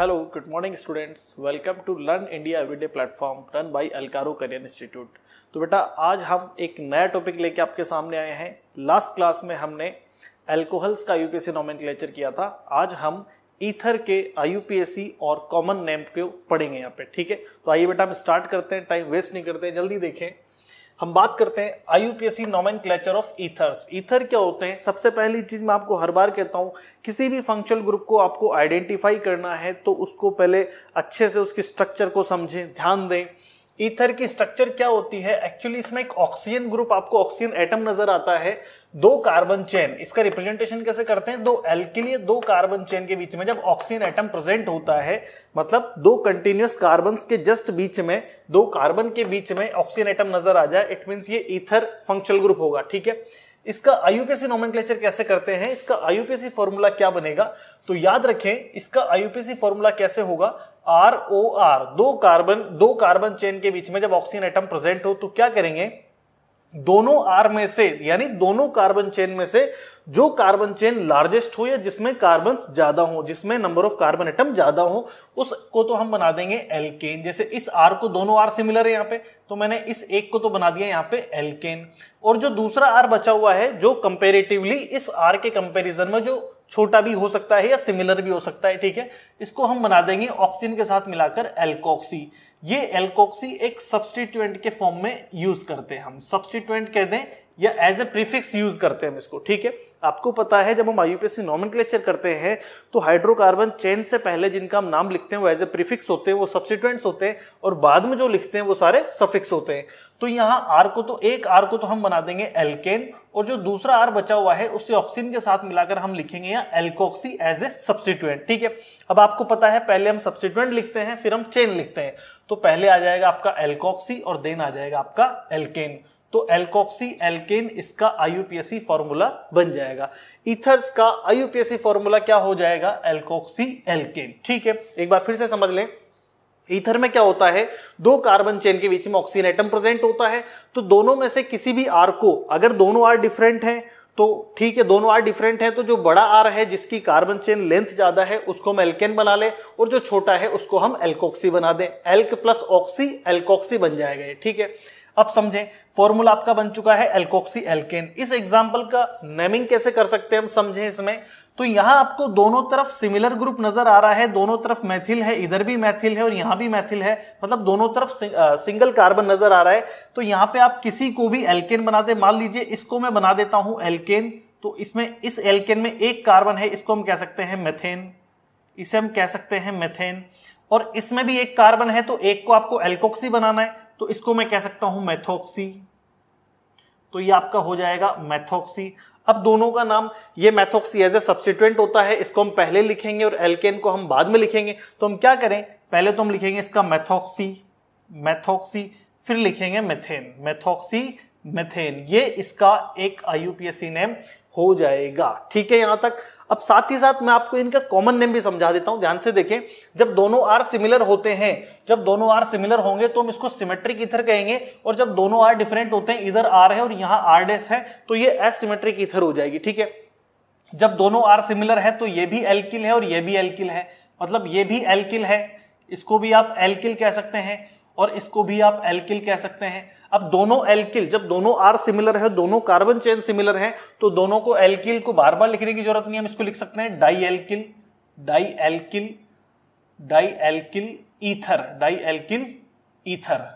hello good morning students welcome to learn India everyday platform run by अलकारो career institute तो बेटा आज हम एक नया टॉपिक लेके आपके सामने आए हैं लास्ट क्लास में हमने एल्कोहल्स का यूपीएससी नॉमेनक्लेचर किया था आज हम ईथर के आईयूपीएससी और कॉमन नेम को पढ़ेंगे यहाँ पे ठीक है तो आइए बेटा हम स्टार्ट करते हैं टाइम वेस्ट नहीं करते जल्दी देखें हम बात करते हैं I IUPAC nomenclature of ethers ether क्या होते हैं सबसे पहली चीज मैं आपको हर बार कहता हूं किसी भी फंक्शनल ग्रुप को आपको आइडेंटिफाई करना है तो उसको पहले अच्छे से उसके स्ट्रक्चर को समझें ध्यान दें ईथर की स्ट्रक्चर क्या होती है एक्चुअली इसमें एक ऑक्सीजन ग्रुप आपको ऑक्सीजन एटम नजर आता है दो कार्बन चेन इसका रिप्रेजेंटेशन कैसे करते हैं दो एल्किलिय दो कार्बन चेन के बीच में जब ऑक्सीजन एटम प्रेजेंट होता है मतलब दो कंटिन्यूस कार्बन के जस्ट बीच में दो कार्बन के बीच में ऑक्सीजन एटम नजर आ जाए इट मीन ये ईथर फंक्शनल ग्रुप होगा ठीक है इसका आईयूपीएससी नोमेनक्लेचर कैसे करते हैं इसका आईयूपीएससी फॉर्मूला क्या बनेगा तो याद रखें इसका आईयूपीएससी फॉर्मूला कैसे होगा आर ओ आर दो कार्बन दो कार्बन चेन के बीच में जब ऑक्सीजन एटम प्रेजेंट हो तो क्या करेंगे दोनों आर में से यानी दोनों कार्बन चेन में से जो कार्बन चेन लार्जेस्ट हो या जिसमें कार्बन ज्यादा हो जिसमें नंबर ऑफ कार्बन एटम ज्यादा हो उसको तो हम बना देंगे एलकेन जैसे इस आर को दोनों आर सिमिलर है यहाँ पे तो मैंने इस एक को तो बना दिया यहाँ पे एलकेन और जो दूसरा आर बचा हुआ है जो कंपेरेटिवली इस आर के कंपेरिजन में जो छोटा भी हो सकता है या सिमिलर भी हो सकता है ठीक है इसको हम बना देंगे ऑक्सीजन के साथ मिलाकर एल्कोक्सी ये एल्कोक्सी एक सब्सटीट्यूएंट के फॉर्म में यूज करते हैं हम सब्सटीट्यूएंट कह दें या एज ए प्रीफिक्स यूज करते हैं हम इसको ठीक है आपको पता है जब हम आईयूपीएससी नॉमिनक्लेचर करते हैं तो हाइड्रोकार्बन चेन से पहले जिनका हम नाम लिखते हैं वो एज ए प्रीफिक्स होते हैं वो सब्सिट्यूएंट्स होते हैं और बाद में जो लिखते हैं वो सारे सफिक्स होते हैं तो यहाँ आर को तो एक आर को तो हम बना देंगे एल्केन और जो दूसरा आर बचा हुआ है उसे ऑक्सीजन के साथ मिलाकर हम लिखेंगे या एल्कोक्सी एज ए सब्सिट्यूएंट ठीक है अब आपको पता है पहले हम सब्सिट्यूएंट लिखते हैं फिर हम चेन लिखते हैं तो पहले आ जाएगा आपका एल्कोक्सी और देन आ जाएगा आपका एल्केन तो एल्कोक्सी एल्केन इसका आईयूपीएससी फॉर्मूला बन जाएगा इथर्स का आईयूपीएससी फॉर्मूला क्या हो जाएगा एल्कोक्सी एल्केन ठीक है एक बार फिर से समझ लें ईथर में क्या होता है दो कार्बन चेन के बीच में ऑक्सीजन एटम प्रेजेंट होता है तो दोनों में से किसी भी आर को अगर दोनों आर डिफरेंट हैं तो ठीक है दोनों आर डिफरेंट है तो जो बड़ा आर है जिसकी कार्बन चेन लेंथ ज्यादा है उसको हम एल्केन बना ले और जो छोटा है उसको हम एल्कोक्सी बना दें एल्क प्लस ऑक्सी एल्कोक्सी बन जाएगा ये ठीक है अब समझें फॉर्मूला आपका बन चुका है एल्कोक्सी एल्केन इस एग्जाम्पल का नेमिंग कैसे कर सकते हैं हम समझें इसमें तो यहां आपको दोनों तरफ सिमिलर ग्रुप नजर आ रहा है दोनों तरफ मैथिल है इधर भी मैथिल है और यहां भी मैथिल है मतलब दोनों तरफ सिंग, आ, सिंगल कार्बन नजर आ रहा है तो यहां पे आप किसी को भी एल्केन बनाते मान लीजिए इसको मैं बना देता हूं एल्केन तो इसमें इस एल्केन में एक कार्बन है इसको हम कह सकते हैं मेथेन इसे हम कह सकते हैं मेथेन और इसमें भी एक कार्बन है तो एक को आपको एल्कोक्सी बनाना है तो इसको मैं कह सकता हूं मैथोक्सी तो ये आपका हो जाएगा मैथोक्सी अब दोनों का नाम ये मैथोक्सी एज ए सब्सिटेंट होता है इसको हम पहले लिखेंगे और एल्केन को हम बाद में लिखेंगे तो हम क्या करें पहले तो हम लिखेंगे इसका मैथोक्सी मैथोक्सी फिर लिखेंगे मेथेन मैथोक्सी मेथेन ये इसका एक आई नेम हो जाएगा ठीक है यहां तक अब साथ ही साथ मैं आपको इनका कॉमन नेम भी समझा देता हूं ध्यान से देखें जब दोनों आर सिमिलर होते हैं जब दोनों आर सिमिलर होंगे तो हम इसको सिमेट्रिक इथर कहेंगे और जब दोनों आर डिफरेंट होते हैं इधर आर है और यहां आर डेस है तो ये एसिमेट्रिक इथर हो जाएगी ठीक है जब दोनों आर सिमिलर है तो ये भी एल्किल है और ये भी एल्किल है मतलब ये भी एल्किल है इसको भी आप एल्किल कह सकते हैं और इसको भी आप एल्किल कह सकते हैं अब दोनों एल्किल जब दोनों आर सिमिलर है दोनों कार्बन चेन सिमिलर है तो दोनों को एल्किल को बार बार लिखने की जरूरत नहीं हम इसको लिख सकते हैं di alkyl di alkyl di alkyl ether di alkyl ether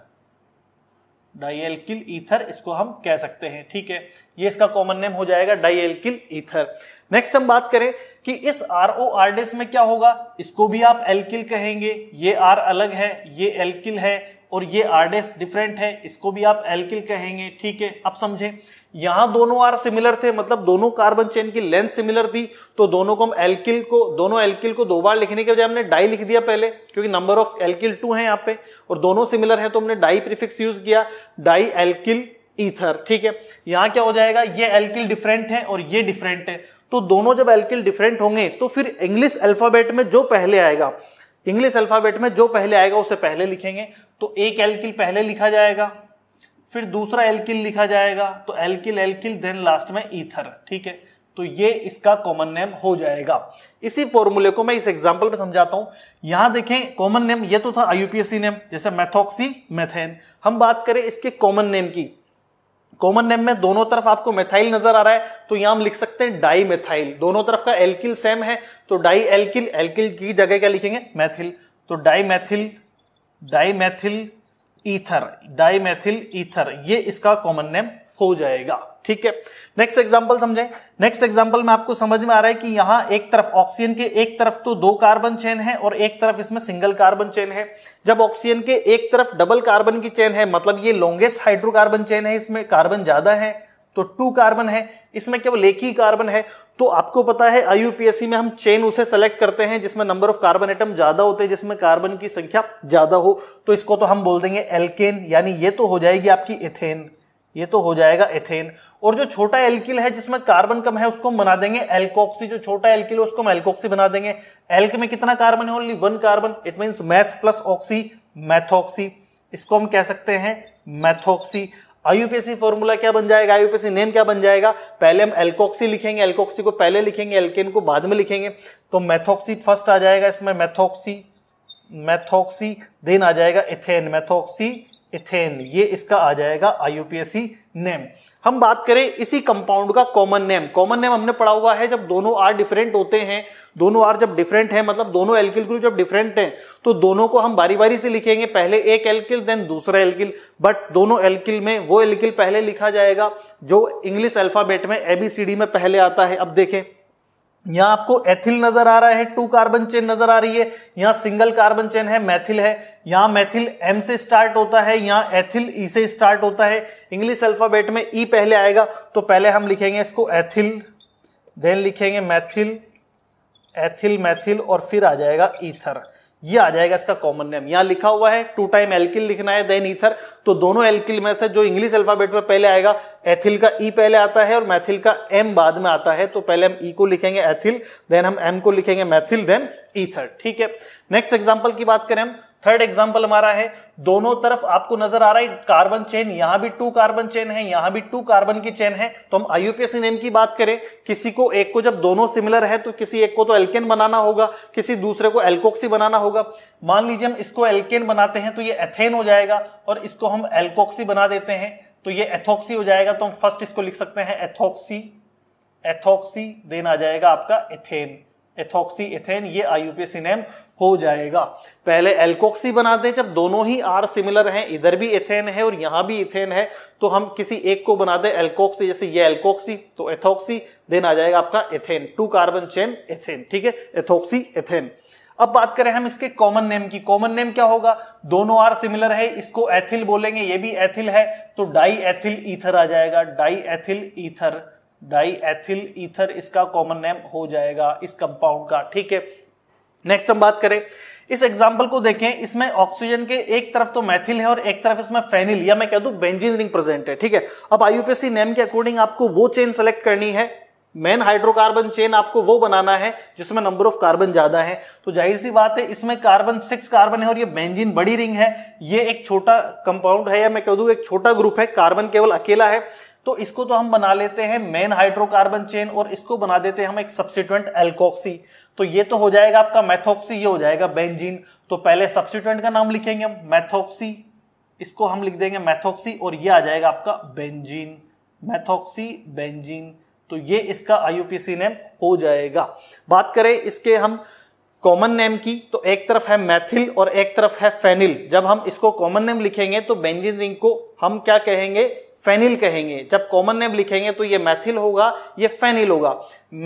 dialkyl ether इसको हम कह सकते हैं ठीक है ये इसका कॉमन नेम हो जाएगा डाइएल्किल ईथर नेक्स्ट हम बात करें कि इस आर ओ आर में क्या होगा इसको भी आप एल्किल कहेंगे ये आर अलग है ये एल्किल है और ये आरडेस डिफरेंट है इसको भी आप एल्किल कहेंगे ठीक है अब समझे यहां दोनों आर सिमिलर थे मतलब दोनों कार्बन चेन की लेंथ सिमिलर थी तो दोनों को हम एल्किल को दोनों एल्किल को दो बार लिखने के बजाय हमने डाई लिख दिया पहले क्योंकि नंबर ऑफ एल्किल टू है यहाँ पे और दोनों सिमिलर है तो हमने डाई प्रिफिक्स यूज किया डाई एल्किल ईथर ठीक है यहाँ क्या हो जाएगा ये एल्किल डिफरेंट है और ये डिफरेंट है तो दोनों जब एल्किल डिफरेंट होंगे तो फिर इंग्लिश अल्फाबेट में जो पहले आएगा इंग्लिश अल्फाबेट में जो पहले आएगा उसे पहले लिखेंगे तो एक एल्किल पहले लिखा जाएगा फिर दूसरा एल्किल लिखा जाएगा तो एल्किल एल्किल देन लास्ट में ईथर ठीक है तो ये इसका कॉमन नेम हो जाएगा इसी फॉर्मूले को मैं इस एग्जांपल पर समझाता हूं यहां देखें कॉमन नेम ये तो था आईयूपीएससी नेम जैसे मैथोक्सी मेथेन हम बात करें इसके कॉमन नेम की कॉमन नेम में दोनों तरफ आपको मेथाइल नजर आ रहा है तो यहां हम लिख सकते हैं डाई मेथाइल दोनों तरफ का एल्किल सेम है तो डाई एल्किल एल्किल की जगह क्या लिखेंगे मैथिल तो di methyl di methyl ether di methyl ether ये इसका कॉमन नेम हो जाएगा ठीक है नेक्स्ट एग्जाम्पल समझें नेक्स्ट एग्जाम्पल में आपको समझ में आ रहा है कि यहां एक तरफ ऑक्सीजन के एक तरफ तो दो कार्बन चेन है और एक तरफ इसमें सिंगल कार्बन चेन है जब ऑक्सीजन के एक तरफ डबल कार्बन की चेन है मतलब ये लॉन्गेस्ट हाइड्रोकार्बन चेन है इसमें कार्बन ज्यादा है तो टू कार्बन है इसमें केवल एक ही कार्बन है तो आपको पता है आई में हम चेन उसे सेलेक्ट करते हैं जिसमें नंबर ऑफ कार्बन एटम ज्यादा होते हैं जिसमें कार्बन की संख्या ज्यादा हो तो इसको तो हम बोल देंगे एल्केन यानी ये तो हो जाएगी आपकी एथेन ये तो हो जाएगा एथेन और जो छोटा एल्किल है जिसमें कार्बन कम है उसको हम बना देंगे एल्कोक्सी जो छोटा एल्किल है उसको हम एल्कोक्सी बना देंगे एल्क में कितना कार्बन है only one carbon it mean meth plus oxy methoxy इसको हम कह सकते हैं मैथोक्सी आईयूपीएससी फॉर्मूला क्या बन जाएगा आईयूपीएससी नेम क्या बन जाएगा पहले हम एल्कोक्सी लिखेंगे एल्कोक्सी को पहले लिखेंगे एल्केन को बाद में लिखेंगे तो मैथोक्सी फर्स्ट आ जाएगा इसमें मैथोक्सी मैथोक्सी देन आ जाएगा इथेन मैथोक्सी इथेन ये इसका आ जाएगा आईयूपीएससी नेम हम बात करें इसी कंपाउंड का कॉमन नेम कॉमन नेम हमने पढ़ा हुआ है जब दोनों आर डिफरेंट होते हैं दोनों आर जब डिफरेंट हैं मतलब दोनों एल्किल ग्रुप जब डिफरेंट हैं तो दोनों को हम बारी बारी से लिखेंगे पहले एक एल्किल देन दूसरा एल्किल बट दोनों एल्किल में वो एल्किल पहले लिखा जाएगा जो इंग्लिश अल्फाबेट में एबीसीडी में पहले आता है अब देखें यहां आपको एथिल नजर आ रहा है टू कार्बन चेन नजर आ रही है यहां सिंगल कार्बन चेन है मैथिल है यहां मैथिल एम से स्टार्ट होता है यहां एथिल ई e से स्टार्ट होता है इंग्लिश अल्फाबेट में ई e पहले आएगा तो पहले हम लिखेंगे इसको एथिल देन लिखेंगे मैथिल एथिल मैथिल और फिर आ जाएगा ईथर ये आ जाएगा इसका कॉमन नेम यहां लिखा हुआ है टू टाइम एल्किल लिखना है देन ईथर तो दोनों एल्किल में से जो इंग्लिश अल्फाबेट में पहले आएगा एथिल का ई e पहले आता है और मैथिल का एम बाद में आता है तो पहले हम ई e को लिखेंगे एथिल देन हम एम को लिखेंगे मैथिल देन ईथर ठीक है नेक्स्ट एग्जाम्पल की बात करें हम थर्ड एग्जाम्पल हमारा है दोनों तरफ आपको नजर आ रहा है कार्बन चेन यहां भी टू कार्बन चेन है यहां भी टू कार्बन की चेन है तो हम आईयूपीएसी नेम की बात करें किसी को एक को जब दोनों सिमिलर है तो किसी एक को तो एल्केन बनाना होगा किसी दूसरे को एल्कोक्सी बनाना होगा मान लीजिए हम इसको एल्केन बनाते हैं तो ये एथेन हो जाएगा और इसको हम एल्कोक्सी बना देते हैं तो ये एथोक्सी हो जाएगा तो हम फर्स्ट इसको लिख सकते हैं एथोक्सी एथोक्सी देन आ जाएगा आपका एथेन एथोक्सी एथेन ये आई हो जाएगा पहले एल्कोक्सी बना दें जब दोनों ही आर सिमिलर हैं इधर भी एथेन है और यहां भी इथेन है तो हम किसी एक को बना दें एल्कोक्सी जैसे ये एल्कोक्सी तो एथोक्सी देन आ जाएगा आपका ethane two carbon chain ethane ठीक है एथोक्सी एथेन अब बात करें हम इसके कॉमन नेम की कॉमन नेम क्या होगा दोनों आर सिमिलर है इसको एथिल बोलेंगे ये भी एथिल है तो डाई एथिल ईथर आ जाएगा di ethyl ether di ethyl ether इसका कॉमन नेम हो जाएगा इस कंपाउंड का ठीक है नेक्स्ट हम बात करें इस एग्जाम्पल को देखें इसमें ऑक्सीजन के एक तरफ तो मैथिल है और एक तरफ इसमें फेनिल या मैं कह दू बेंजीन रिंग प्रेजेंट है ठीक है अब आईयूपीएससी नेम के अकॉर्डिंग आपको वो चेन सेलेक्ट करनी है मेन हाइड्रोकार्बन चेन आपको वो बनाना है जिसमें नंबर ऑफ कार्बन ज्यादा है तो जाहिर सी बात है इसमें कार्बन सिक्स कार्बन है और ये बेंजीन बड़ी रिंग है ये एक छोटा कंपाउंड है या मैं कह दू एक छोटा ग्रुप है कार्बन केवल अकेला है तो इसको तो हम बना लेते हैं मेन हाइड्रोकार्बन चेन और इसको बना देते हैं हम एक सब्सिटेंट एल्कोक्सी तो ये तो हो जाएगा आपका मैथोक्सी ये हो जाएगा बेंजीन तो पहले सब्सिटेंट का नाम लिखेंगे हम मैथोक्सी इसको हम लिख देंगे मैथोक्सी और ये आ जाएगा आपका बेंजीन मैथोक्सी बेंजीन तो ये इसका आईयूपीसी नेम हो जाएगा बात करें इसके हम कॉमन नेम की तो एक तरफ है मैथिल और एक तरफ है फेनिल जब हम इसको कॉमन नेम लिखेंगे तो बेंजीन रिंग को हम क्या कहेंगे फेनिल कहेंगे जब कॉमन नेम लिखेंगे तो ये मैथिल होगा ये फेनिल होगा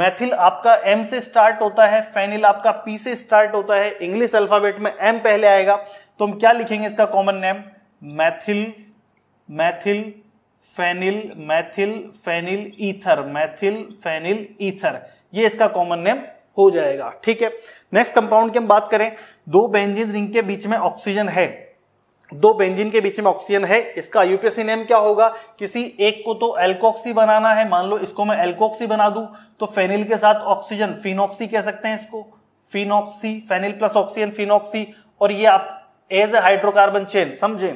मैथिल आपका एम से स्टार्ट होता है फेनिल आपका पी से स्टार्ट होता है इंग्लिश अल्फाबेट में एम पहले आएगा तो हम क्या लिखेंगे इसका common name methyl methyl phenyl methyl phenyl ether methyl phenyl ether ये इसका कॉमन नेम हो जाएगा ठीक है नेक्स्ट कंपाउंड की हम बात करें दो बेंजीन रिंग के बीच में ऑक्सीजन है दो बेंजीन के बीच में ऑक्सीजन है इसका यूपीएससी नेम क्या होगा किसी एक को तो एल्कोक्सी बनाना है मान लो इसको मैं एल्कोक्सी बना दूं तो फेनिल के साथ ऑक्सीजन फिनॉक्सी कह सकते हैं इसको phenoxy phenyl plus oxygen phenoxy और ये आप एज ए हाइड्रोकार्बन चेन समझे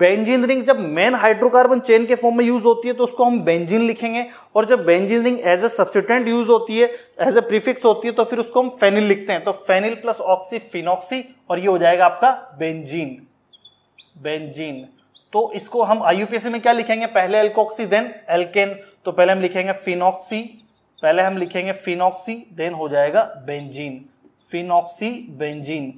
बेंजीन रिंग जब मेन हाइड्रोकार्बन चेन के फॉर्म में यूज होती है तो उसको हम बेंजीन लिखेंगे और जब benzene ring as a substituent use होती है एज ए प्रीफिक्स होती है तो फिर उसको हम फेनिल लिखते हैं तो फेनिल प्लस ऑक्सी फिनॉक्सी और ये हो जाएगा आपका बेंजीन बेंजीन तो इसको हम आईयूपीएसी में क्या लिखेंगे पहले एल्कोक्सी देन एल्केन तो पहले हम लिखेंगे फिनॉक्सी पहले हम लिखेंगे फिनॉक्सी देन हो जाएगा बेंजीन फिनॉक्सी बेंजीन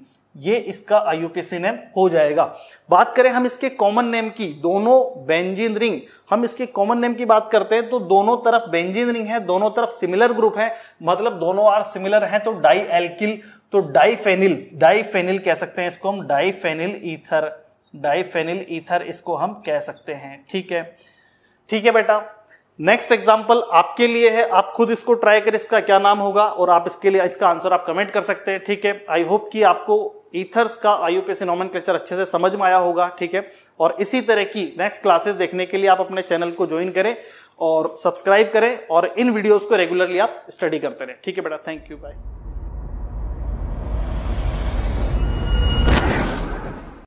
ये इसका आईयूपीएसी नेम हो जाएगा बात करें हम इसके कॉमन नेम की दोनों बेंजीन रिंग हम इसके कॉमन नेम की बात करते हैं तो दोनों तरफ बेंजीन रिंग है दोनों तरफ सिमिलर ग्रुप है मतलब दोनों आर सिमिलर हैं तो डाई एल्किल तो डाई फेनिल डाई फेनिल कह सकते हैं इसको हम di phenyl ether diphenyl ether इसको हम कह सकते हैं ठीक है ठीक है बेटा नेक्स्ट एग्जाम्पल आपके लिए है आप खुद इसको ट्राई करें इसका क्या नाम होगा और आप इसके लिए इसका आंसर आप कमेंट कर सकते हैं ठीक है आई होप कि आपको ईथर्स का आईयूपीएससी नॉमन क्लेचर अच्छे से समझ में आया होगा ठीक है और इसी तरह की नेक्स्ट क्लासेस देखने के लिए आप अपने चैनल को ज्वाइन करें और सब्सक्राइब करें और इन वीडियोज को रेगुलरली आप स्टडी करते रहें ठीक है बेटा थैंक यू बाय